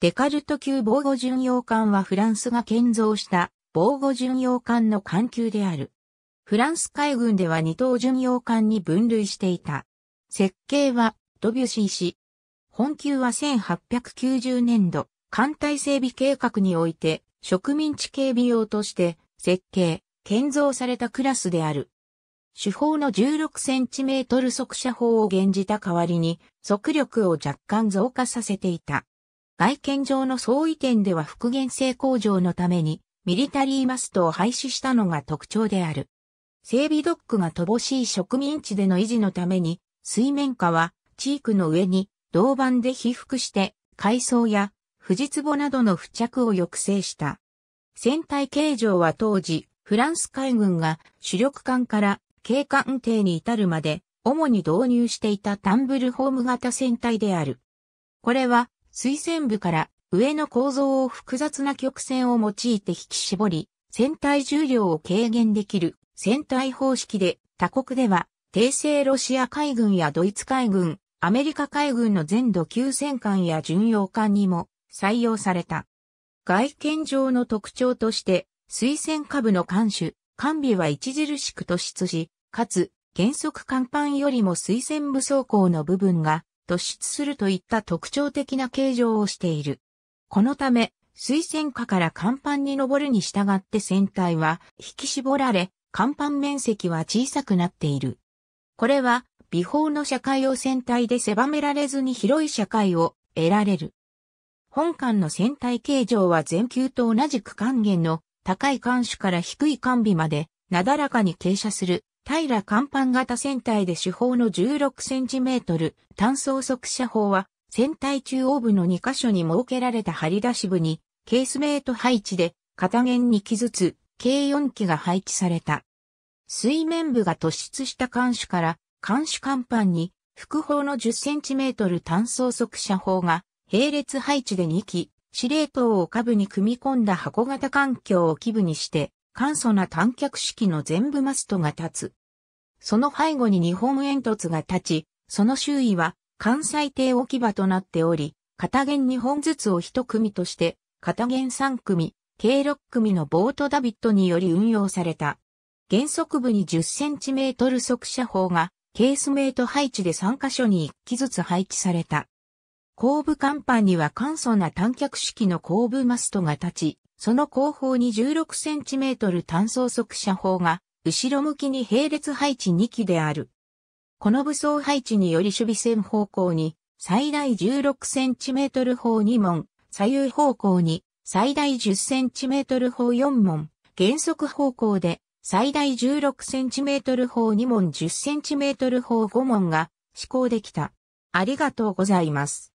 デカルト級防護巡洋艦はフランスが建造した防護巡洋艦の艦級である。フランス海軍では二等巡洋艦に分類していた。設計はドビュシー氏。本級は1890年度、艦隊整備計画において植民地警備用として設計、建造されたクラスである。主砲の 16cm 速射砲を現じた代わりに、速力を若干増加させていた。外見上の相違点では復元性向上のために、ミリタリーマストを廃止したのが特徴である。整備ドックが乏しい植民地での維持のために、水面下は、チークの上に、銅板で被覆して、海藻や、士壺などの付着を抑制した。船体形状は当時、フランス海軍が主力艦から警官艇に至るまで、主に導入していたタンブルホーム型船体である。これは、水線部から上の構造を複雑な曲線を用いて引き絞り、船体重量を軽減できる船体方式で他国では、帝政ロシア海軍やドイツ海軍、アメリカ海軍の全土級戦艦や巡洋艦にも採用された。外見上の特徴として、水線下部の艦首、艦尾は著しく突出し、かつ、原則甲板よりも水線部装甲の部分が突出するといった特徴的な形状をしている。このため、水線下から甲板に登るに従って船体は引き絞られ、甲板面積は小さくなっている。これは、微法の社会を船体で狭められずに広い社会を得られる。本館の船体形状は全球と同じく還元の高い艦首から低い艦尾までなだらかに傾斜する平甲板型船体で主砲の 16cm 単装速射砲は船体中央部の2箇所に設けられた張り出し部にケースメイト配置で片弦に機ずつ計4機が配置された。水面部が突出した艦首から艦首甲板に副砲の 10cm 単装速射砲が並列配置で2機、司令塔を下部に組み込んだ箱型環境を基部にして簡素な短脚式の全部マストが立つ。その背後に日本煙突が立ち、その周囲は関西艇置き場となっており、片弦2本ずつを1組として、片弦3組、計6組のボートダビットにより運用された。原則部に 10cm 速射砲が、ケースメイト配置で3箇所に1機ずつ配置された。後部甲板には簡素な短脚式の後部マストが立ち、その後方に 16cm 単装速射砲が、後ろ向きに並列配置2機である。この武装配置により守備線方向に、最大 16cm 砲2門、左右方向に、最大 10cm 砲4門、減速方向で、最大 16cm 砲2門 10cm 砲5門が施行できた。ありがとうございます。